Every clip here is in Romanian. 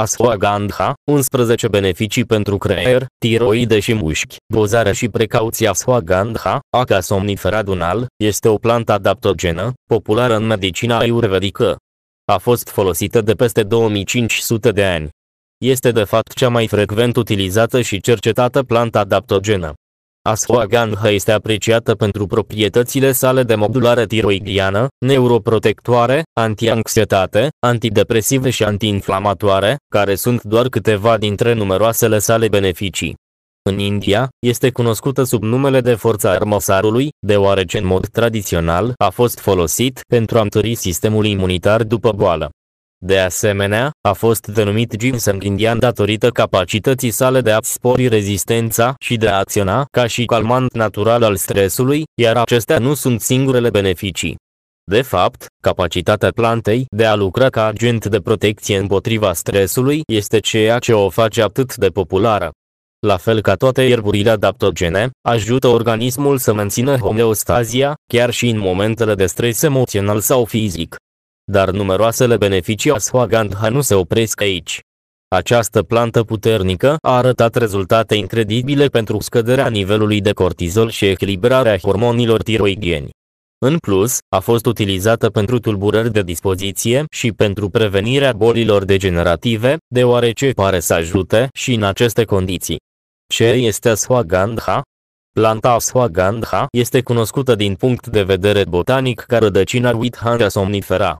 Ashwagandha, 11 beneficii pentru creier, tiroide și mușchi. Dozarea și precauția Ashwagandha, Aca somniferadunal, este o plantă adaptogenă, populară în medicina ayurvedică. A fost folosită de peste 2500 de ani. Este de fapt cea mai frecvent utilizată și cercetată plantă adaptogenă. Ashwagandha este apreciată pentru proprietățile sale de modulare tiroidiană, neuroprotectoare, antianxietate, antidepresive și antiinflamatoare, care sunt doar câteva dintre numeroasele sale beneficii. În India, este cunoscută sub numele de forța armosarului, deoarece în mod tradițional a fost folosit pentru a întări sistemul imunitar după boală. De asemenea, a fost denumit ginseng indian datorită capacității sale de a spori rezistența și de a acționa ca și calmant natural al stresului, iar acestea nu sunt singurele beneficii. De fapt, capacitatea plantei de a lucra ca agent de protecție împotriva stresului este ceea ce o face atât de populară. La fel ca toate ierburile adaptogene, ajută organismul să mențină homeostazia, chiar și în momentele de stres emoțional sau fizic. Dar numeroasele beneficii a Swagandha nu se opresc aici. Această plantă puternică a arătat rezultate incredibile pentru scăderea nivelului de cortizol și echilibrarea hormonilor tiroidieni. În plus, a fost utilizată pentru tulburări de dispoziție și pentru prevenirea bolilor degenerative, deoarece pare să ajute și în aceste condiții. Ce este ashwagandha? Planta ashwagandha este cunoscută din punct de vedere botanic ca rădăcina Withangia somnifera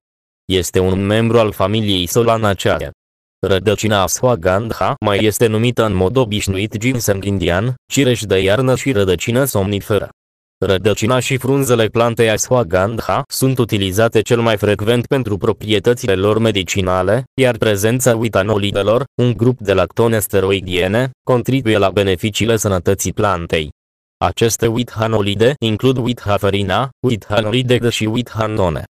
este un membru al familiei Solanaceae. Rădăcina Ashwagandha mai este numită în mod obișnuit ginseng indian, cireș de iarnă și rădăcină somniferă. Rădăcina și frunzele plantei Ashwagandha sunt utilizate cel mai frecvent pentru proprietățile lor medicinale, iar prezența uitanolidelor, un grup de lactone steroidiene, contribuie la beneficiile sănătății plantei. Aceste uithanolide includ uithaferina, uithanolide și uithanone.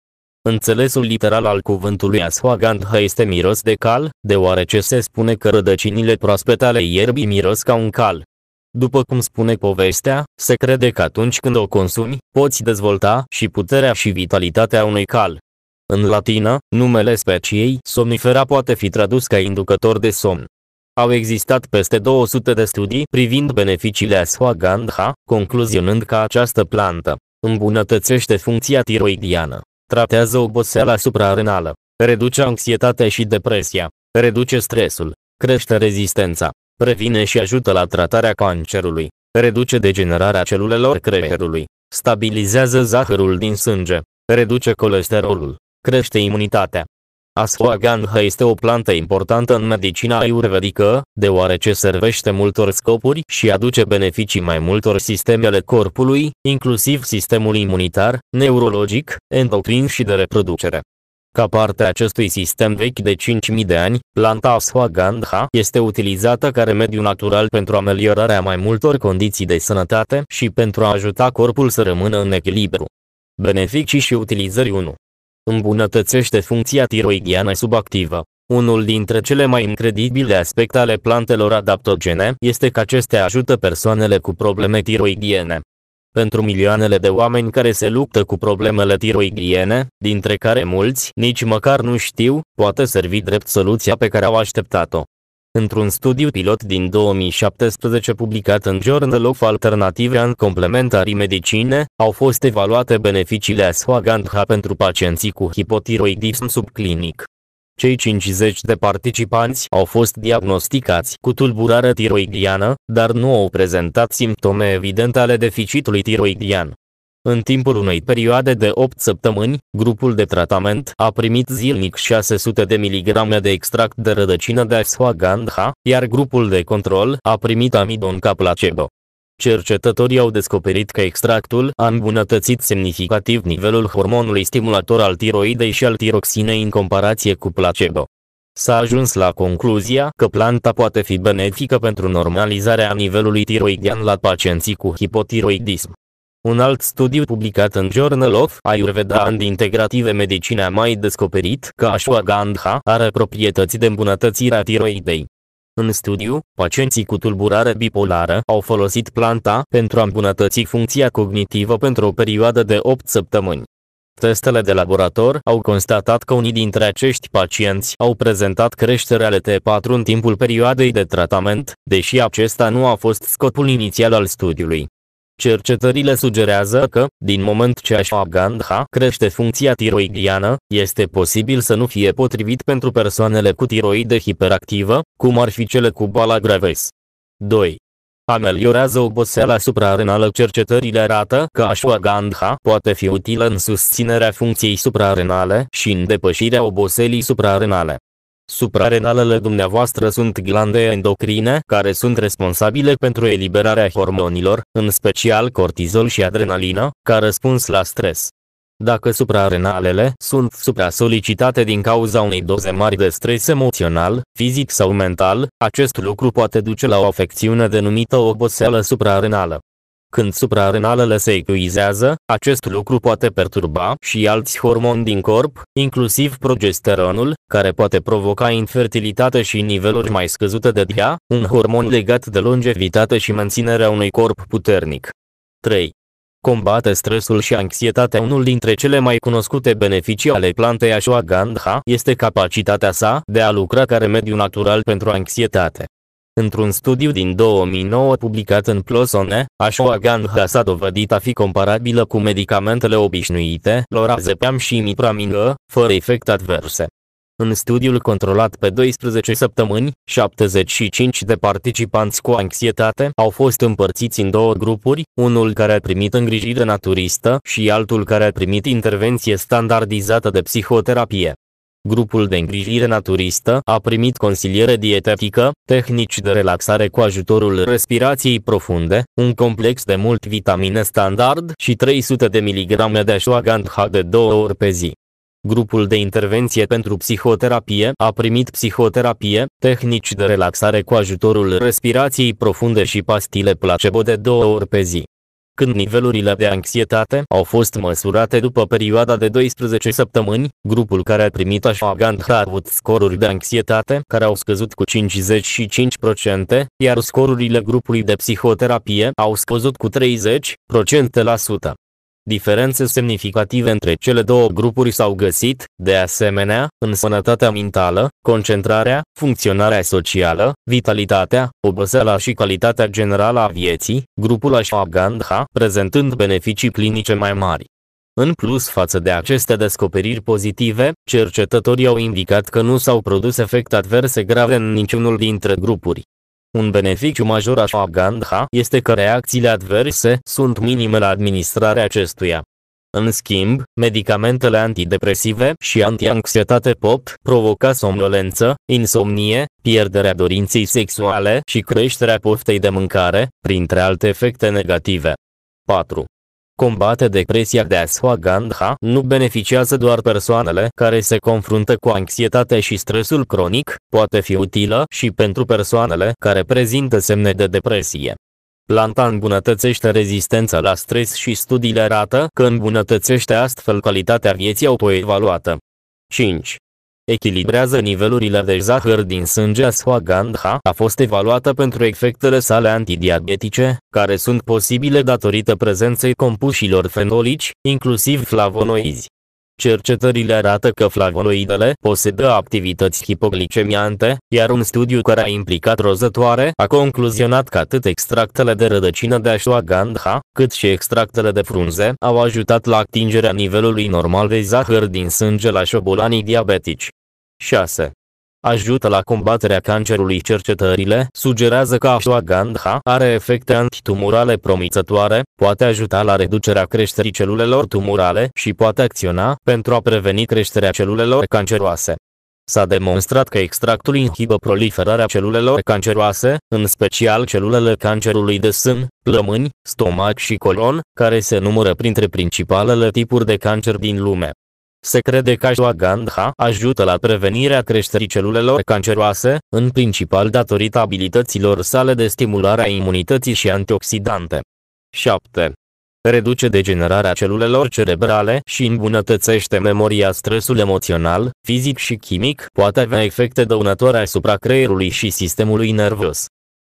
Înțelesul literal al cuvântului ashwagandha este miros de cal, deoarece se spune că rădăcinile proaspete ale ierbii miros ca un cal. După cum spune povestea, se crede că atunci când o consumi, poți dezvolta și puterea și vitalitatea unui cal. În latină, numele speciei somnifera poate fi tradus ca inducător de somn. Au existat peste 200 de studii privind beneficiile ashwagandha, concluzionând că această plantă îmbunătățește funcția tiroidiană, Tratează oboseala suprarenală. Reduce anxietatea și depresia. Reduce stresul. Crește rezistența. Previne și ajută la tratarea cancerului. Reduce degenerarea celulelor creierului. Stabilizează zahărul din sânge. Reduce colesterolul. Crește imunitatea. Ashwagandha este o plantă importantă în medicina ayurvedică, deoarece servește multor scopuri și aduce beneficii mai multor sisteme ale corpului, inclusiv sistemul imunitar, neurologic, endocrin și de reproducere. Ca parte a acestui sistem vechi de 5000 de ani, planta Ashwagandha este utilizată ca remediu natural pentru ameliorarea mai multor condiții de sănătate și pentru a ajuta corpul să rămână în echilibru. Beneficii și utilizări 1 îmbunătățește funcția tiroidiană subactivă. Unul dintre cele mai incredibile aspecte ale plantelor adaptogene este că acestea ajută persoanele cu probleme tiroidiene. Pentru milioanele de oameni care se luptă cu problemele tiroidiene, dintre care mulți nici măcar nu știu, poate servi drept soluția pe care au așteptat-o. Într-un studiu pilot din 2017 publicat în Journal of Alternative and Complementary Medicine, au fost evaluate beneficiile Aswagandha pentru pacienții cu hipotiroidism subclinic. Cei 50 de participanți au fost diagnosticați cu tulburare tiroidiană, dar nu au prezentat simptome evidente ale deficitului tiroidian. În timpul unei perioade de 8 săptămâni, grupul de tratament a primit zilnic 600 de miligrame de extract de rădăcină de ashwagandha, iar grupul de control a primit amidon ca placebo. Cercetătorii au descoperit că extractul a îmbunătățit semnificativ nivelul hormonului stimulator al tiroidei și al tiroxinei în comparație cu placebo. S-a ajuns la concluzia că planta poate fi benefică pentru normalizarea nivelului tiroidian la pacienții cu hipotiroidism. Un alt studiu publicat în Journal of Ayurveda and Integrative Medicine a mai descoperit că ashwagandha are proprietăți de îmbunătățire a tiroidei. În studiu, pacienții cu tulburare bipolară au folosit planta pentru a îmbunătăți funcția cognitivă pentru o perioadă de 8 săptămâni. Testele de laborator au constatat că unii dintre acești pacienți au prezentat ale t 4 în timpul perioadei de tratament, deși acesta nu a fost scopul inițial al studiului. Cercetările sugerează că, din moment ce ashwagandha crește funcția tiroidiană, este posibil să nu fie potrivit pentru persoanele cu tiroide hiperactivă, cum ar fi cele cu boala Graves. 2. Ameliorează oboseala suprarenală. Cercetările arată că ashwagandha poate fi utilă în susținerea funcției suprarenale și în depășirea oboselii suprarenale. Suprarenalele dumneavoastră sunt glande endocrine, care sunt responsabile pentru eliberarea hormonilor, în special cortizol și adrenalina, ca răspuns la stres. Dacă suprarenalele sunt supra-solicitate din cauza unei doze mari de stres emoțional, fizic sau mental, acest lucru poate duce la o afecțiune denumită oboseală suprarenală. Când suprarenalele se ecuizează, acest lucru poate perturba și alți hormoni din corp, inclusiv progesteronul, care poate provoca infertilitate și niveluri mai scăzute de DIA, un hormon legat de longevitate și menținerea unui corp puternic. 3. Combate stresul și anxietatea Unul dintre cele mai cunoscute beneficii ale plantei ashwagandha este capacitatea sa de a lucra ca remediu natural pentru anxietate. Într-un studiu din 2009 publicat în Plosone, ashwagandha s-a dovedit a fi comparabilă cu medicamentele obișnuite, lorazepam și mitramină, fără efecte adverse. În studiul controlat pe 12 săptămâni, 75 de participanți cu anxietate au fost împărțiți în două grupuri, unul care a primit îngrijire naturistă și altul care a primit intervenție standardizată de psihoterapie. Grupul de îngrijire naturistă a primit consiliere dietetică, tehnici de relaxare cu ajutorul respirației profunde, un complex de mult vitamine standard și 300 de miligrame de ashwagandha de două ori pe zi. Grupul de intervenție pentru psihoterapie a primit psihoterapie, tehnici de relaxare cu ajutorul respirației profunde și pastile placebo de două ori pe zi. Când nivelurile de anxietate au fost măsurate după perioada de 12 săptămâni, grupul care a primit ashwagandha a avut scoruri de anxietate care au scăzut cu 55%, iar scorurile grupului de psihoterapie au scăzut cu 30% la sută. Diferențe semnificative între cele două grupuri s-au găsit, de asemenea, în sănătatea mentală, concentrarea, funcționarea socială, vitalitatea, oboseala și calitatea generală a vieții, grupul Ashwagandha prezentând beneficii clinice mai mari. În plus față de aceste descoperiri pozitive, cercetătorii au indicat că nu s-au produs efecte adverse grave în niciunul dintre grupuri. Un beneficiu major al Gandha este că reacțiile adverse sunt minime la administrarea acestuia. În schimb, medicamentele antidepresive și antianxietate pot provoca somnolență, insomnie, pierderea dorinței sexuale și creșterea poftei de mâncare, printre alte efecte negative. 4 combate depresia de Aswagandha nu beneficiază doar persoanele care se confruntă cu anxietate și stresul cronic, poate fi utilă și pentru persoanele care prezintă semne de depresie. Planta îmbunătățește rezistența la stres și studiile arată că îmbunătățește astfel calitatea vieții autoevaluată. 5 echilibrează nivelurile de zahăr din sânge Ashwagandha a fost evaluată pentru efectele sale antidiabetice, care sunt posibile datorită prezenței compușilor fenolici, inclusiv flavonoizi. Cercetările arată că flavonoidele posedă activități hipoglicemiante, iar un studiu care a implicat rozătoare a concluzionat că atât extractele de rădăcină de ashwagandha, cât și extractele de frunze au ajutat la atingerea nivelului normal de zahăr din sânge la șobolanii diabetici. 6. Ajută la combaterea cancerului cercetările, sugerează că ashwagandha are efecte antitumorale promițătoare, poate ajuta la reducerea creșterii celulelor tumorale și poate acționa pentru a preveni creșterea celulelor canceroase. S-a demonstrat că extractul inhibă proliferarea celulelor canceroase, în special celulele cancerului de sân, plămâni, stomac și colon, care se numără printre principalele tipuri de cancer din lume. Se crede că ashwagandha ajută la prevenirea creșterii celulelor canceroase, în principal datorită abilităților sale de stimulare a imunității și antioxidante. 7. Reduce degenerarea celulelor cerebrale și îmbunătățește memoria stresul emoțional, fizic și chimic poate avea efecte dăunătoare asupra creierului și sistemului nervos.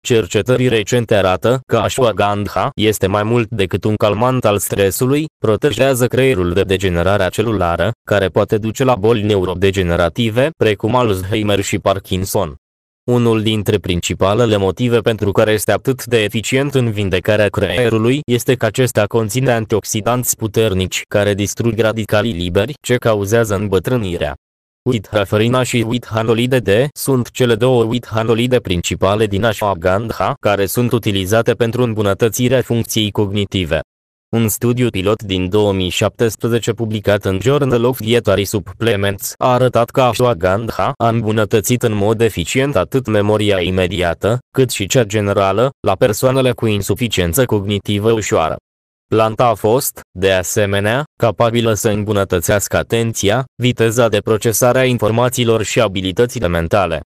Cercetări recente arată că ashwagandha este mai mult decât un calmant al stresului, protejează creierul de degenerarea celulară, care poate duce la boli neurodegenerative precum Alzheimer și Parkinson. Unul dintre principalele motive pentru care este atât de eficient în vindecarea creierului este că acesta conține antioxidanți puternici care distrug radicalii liberi ce cauzează îmbătrânirea. Withaferina și Withanolide D sunt cele două withanolide principale din ashwagandha care sunt utilizate pentru îmbunătățirea funcției cognitive. Un studiu pilot din 2017 publicat în Journal of Dietary Supplements a arătat că ashwagandha a îmbunătățit în mod eficient atât memoria imediată, cât și cea generală, la persoanele cu insuficiență cognitivă ușoară. Planta a fost, de asemenea, capabilă să îmbunătățească atenția, viteza de procesare a informațiilor și abilitățile mentale.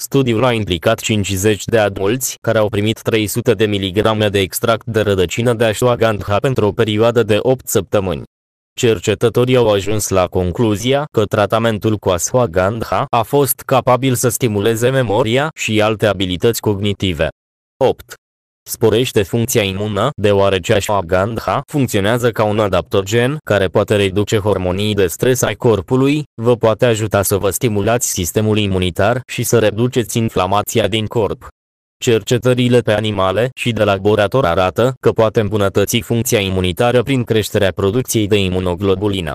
Studiul a implicat 50 de adulți care au primit 300 de miligrame de extract de rădăcină de ashwagandha pentru o perioadă de 8 săptămâni. Cercetătorii au ajuns la concluzia că tratamentul cu ashwagandha a fost capabil să stimuleze memoria și alte abilități cognitive. 8 sporește funcția imună, deoarece ashwagandha funcționează ca un adaptogen care poate reduce hormonii de stres ai corpului, vă poate ajuta să vă stimulați sistemul imunitar și să reduceți inflamația din corp. Cercetările pe animale și de laborator arată că poate îmbunătăți funcția imunitară prin creșterea producției de imunoglobulină.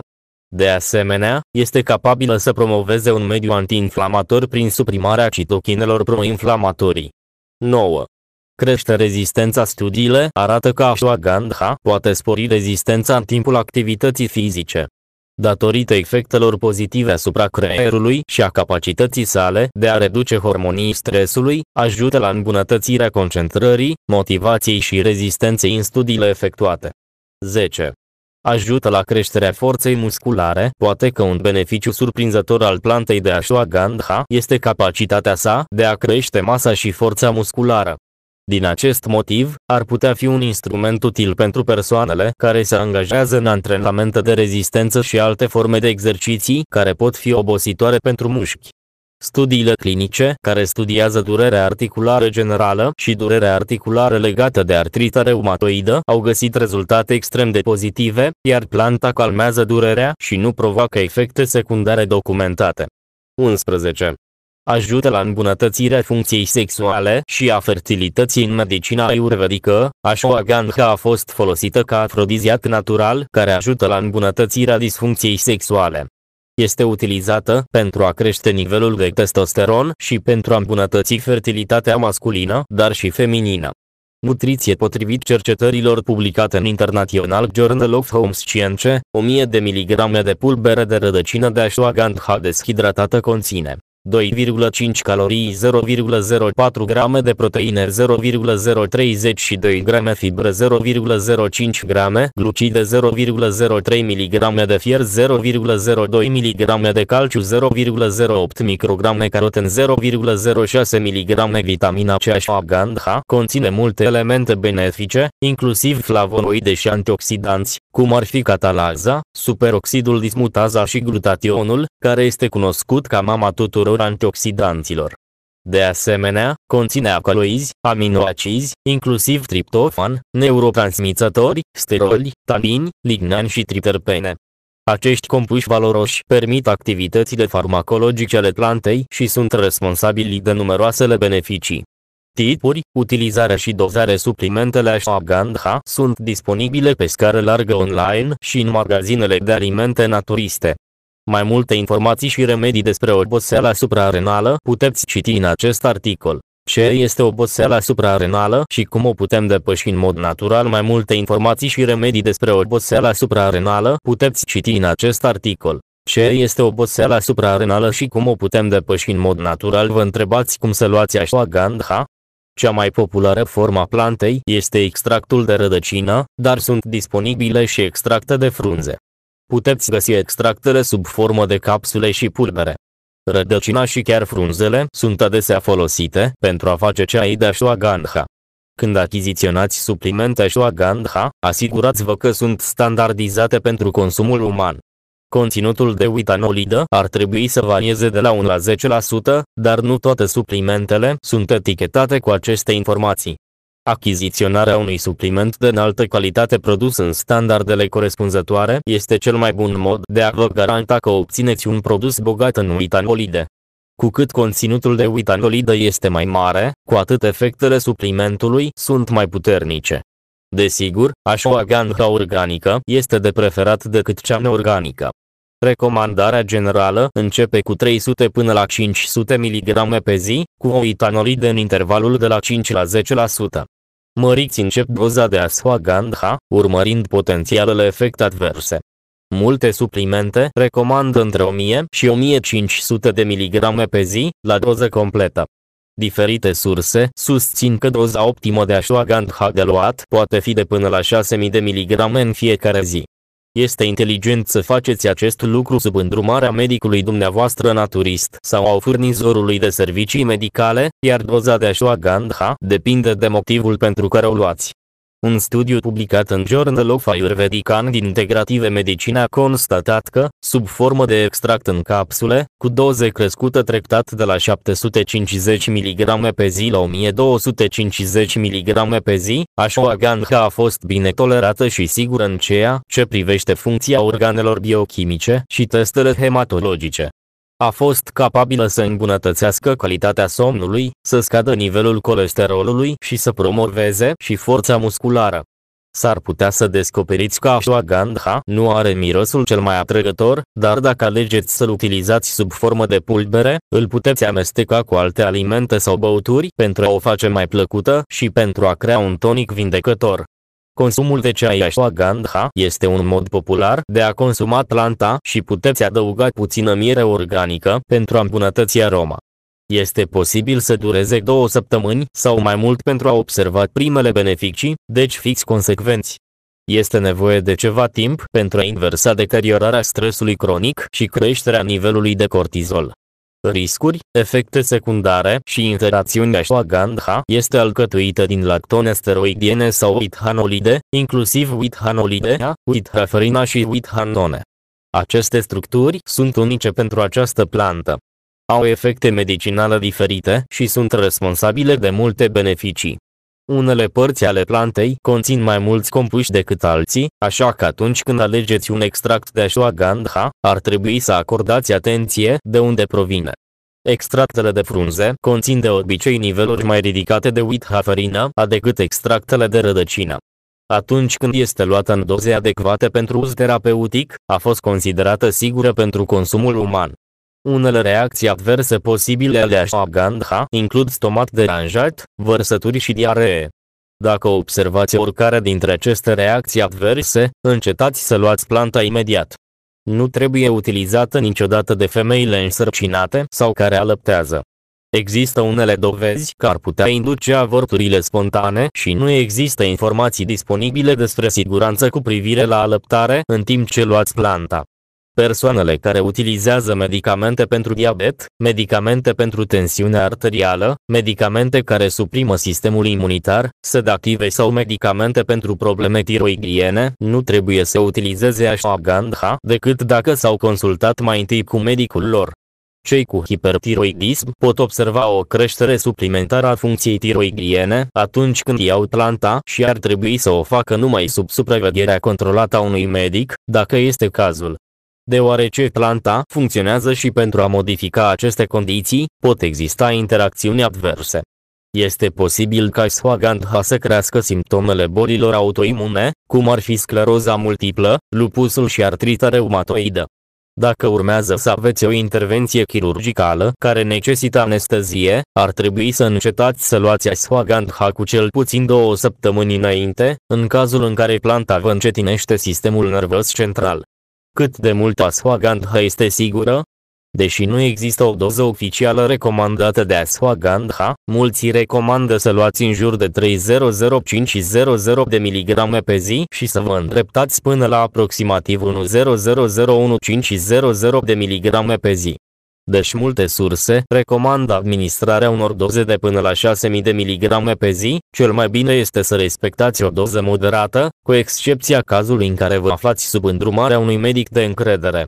De asemenea, este capabilă să promoveze un mediu antiinflamator prin suprimarea citochinelor proinflamatorii. 9. Crește rezistența Studiile arată că ashwagandha poate spori rezistența în timpul activității fizice. Datorită efectelor pozitive asupra creierului și a capacității sale de a reduce hormonii stresului, ajută la îmbunătățirea concentrării, motivației și rezistenței în studiile efectuate. 10 ajută la creșterea forței musculare. Poate că un beneficiu surprinzător al plantei de ashwagandha este capacitatea sa de a crește masa și forța musculară. Din acest motiv, ar putea fi un instrument util pentru persoanele care se angajează în antrenamente de rezistență și alte forme de exerciții care pot fi obositoare pentru mușchi. Studiile clinice, care studiază durerea articulară generală și durerea articulară legată de artrita reumatoidă, au găsit rezultate extrem de pozitive, iar planta calmează durerea și nu provoacă efecte secundare documentate. 11 ajută la îmbunătățirea funcției sexuale și a fertilității în medicina ayurvedică, ashwagandha a fost folosită ca afrodiziat natural care ajută la îmbunătățirea disfuncției sexuale. Este utilizată pentru a crește nivelul de testosteron și pentru a îmbunătăți fertilitatea masculină, dar și feminină. Nutriție potrivit cercetărilor publicate în International Journal of Home Science, 1000 de miligrame de pulbere de rădăcină de ashwagandha deshidratată conține 2,5 calorii 0,04 grame de proteine 0,032 grame fibre 0,05 grame glucide 0,03 mg de fier 0,02 mg de calciu 0,08 micrograme caroten 0,06 mg vitamina C Ashwagandha conține multe elemente benefice, inclusiv flavonoide și antioxidanți, cum ar fi catalaza, superoxidul dismutaza și glutationul, care este cunoscut ca mama tuturor tuturor antioxidanților. De asemenea, conține acaloizi, aminoacizi, inclusiv triptofan, neurotransmițători, steroli, tanini, lignani și triterpene. Acești compuși valoroși permit activitățile farmacologice ale plantei și sunt responsabili de numeroasele beneficii. Tipuri, utilizarea și dozare suplimentele ashwagandha sunt disponibile pe scară largă online și în magazinele de alimente naturiste. Mai multe informații și remedii despre oboseala suprarenală puteți citi în acest articol. Ce este oboseala suprarenală și cum o putem depăși în mod natural? Mai multe informații și remedii despre oboseala suprarenală puteți citi în acest articol. Ce este oboseala suprarenală și cum o putem depăși în mod natural? Vă întrebați cum să luați ashwagandha? Cea mai populară forma plantei este extractul de rădăcină, dar sunt disponibile și extracte de frunze. Puteți găsi extractele sub formă de capsule și pulbere. Rădăcina și chiar frunzele sunt adesea folosite pentru a face ceai de ashwagandha. Când achiziționați suplimente ashwagandha, asigurați-vă că sunt standardizate pentru consumul uman. Conținutul de uitanolidă ar trebui să varieze de la 1 la 10%, dar nu toate suplimentele sunt etichetate cu aceste informații. Achiziționarea unui supliment de înaltă calitate produs în standardele corespunzătoare este cel mai bun mod de a vă garanta că obțineți un produs bogat în uitanolide. Cu cât conținutul de uitanolide este mai mare, cu atât efectele suplimentului sunt mai puternice. Desigur, așa o aganta organică este de preferat decât cea neorganică. Recomandarea generală începe cu 300 până la 500 mg pe zi, cu oitanolid în intervalul de la 5 la 10% măriți încep doza de ashwagandha, urmărind potențialele efecte adverse. Multe suplimente recomandă între 1000 și 1500 de miligrame pe zi, la doză completă. Diferite surse susțin că doza optimă de ashwagandha de luat poate fi de până la 6000 de miligrame în fiecare zi. Este inteligent să faceți acest lucru sub îndrumarea medicului dumneavoastră naturist sau a furnizorului de servicii medicale, iar doza de ashwagandha depinde de motivul pentru care o luați. Un studiu publicat în Journal of Ayurvedic din Integrative Medicine a constatat că, sub formă de extract în capsule, cu doze crescută treptat de la 750 mg pe zi la 1250 mg pe zi, ashwagandha a fost bine tolerată și sigură în ceea ce privește funcția organelor biochimice și testele hematologice a fost capabilă să îmbunătățească calitatea somnului, să scadă nivelul colesterolului și să promoveze și forța musculară. S-ar putea să descoperiți că ashwagandha nu are mirosul cel mai atrăgător, dar dacă alegeți să-l utilizați sub formă de pulbere, îl puteți amesteca cu alte alimente sau băuturi pentru a o face mai plăcută și pentru a crea un tonic vindecător. Consumul de ceai ashwagandha este un mod popular de a consuma planta și puteți adăuga puțină miere organică pentru a îmbunătăți aroma. Este posibil să dureze două săptămâni sau mai mult pentru a observa primele beneficii, deci fix consecvenți. Este nevoie de ceva timp pentru a inversa deteriorarea stresului cronic și creșterea nivelului de cortizol riscuri, efecte secundare și interacțiunea șoagandha este alcătuită din lactone steroidiene sau withanolide, inclusiv withanolidea, withraferina și withanone. Aceste structuri sunt unice pentru această plantă. Au efecte medicinale diferite și sunt responsabile de multe beneficii. Unele părți ale plantei conțin mai mulți compuși decât alții, așa că atunci când alegeți un extract de ashwagandha, ar trebui să acordați atenție de unde provine. Extractele de frunze conțin de obicei niveluri mai ridicate de withaferină decât extractele de rădăcină. Atunci când este luată în doze adecvate pentru uz terapeutic, a fost considerată sigură pentru consumul uman. Unele reacții adverse posibile ale ashwagandha includ stomat deranjat, vărsături și diaree. Dacă observați oricare dintre aceste reacții adverse, încetați să luați planta imediat. Nu trebuie utilizată niciodată de femeile însărcinate sau care alăptează. Există unele dovezi că ar putea induce avorturile spontane și nu există informații disponibile despre siguranță cu privire la alăptare în timp ce luați planta. Persoanele care utilizează medicamente pentru diabet, medicamente pentru tensiune arterială, medicamente care suprimă sistemul imunitar, sedative sau medicamente pentru probleme tiroidiene, nu trebuie să utilizeze ashwagandha decât dacă s-au consultat mai întâi cu medicul lor. Cei cu hipertiroidism pot observa o creștere suplimentară a funcției tiroidiene atunci când iau planta și ar trebui să o facă numai sub supravegherea controlată a unui medic, dacă este cazul. Deoarece planta funcționează și pentru a modifica aceste condiții, pot exista interacțiuni adverse. Este posibil ca Swagandha să crească simptomele bolilor autoimune, cum ar fi scleroza multiplă, lupusul și artrita reumatoidă. Dacă urmează să aveți o intervenție chirurgicală care necesită anestezie, ar trebui să încetați să luați Swagandha cu cel puțin două săptămâni înainte, în cazul în care planta vă încetinește sistemul nervos central. Cât de mult ashwagandha este sigură? Deși nu există o doză oficială recomandată de ashwagandha, mulți recomandă să luați în jur de 3005 și 00 de miligrame pe zi și să vă îndreptați până la aproximativ 10001 și 00 de miligrame pe zi deși multe surse recomandă administrarea unor doze de până la 6000 de mg pe zi, cel mai bine este să respectați o doză moderată, cu excepția cazului în care vă aflați sub îndrumarea unui medic de încredere.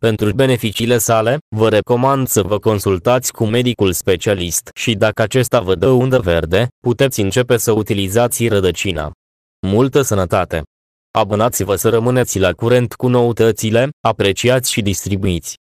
Pentru beneficiile sale, vă recomand să vă consultați cu medicul specialist și dacă acesta vă dă undă verde, puteți începe să utilizați rădăcina. Multă sănătate! Abonați-vă să rămâneți la curent cu noutățile, apreciați și distribuiți.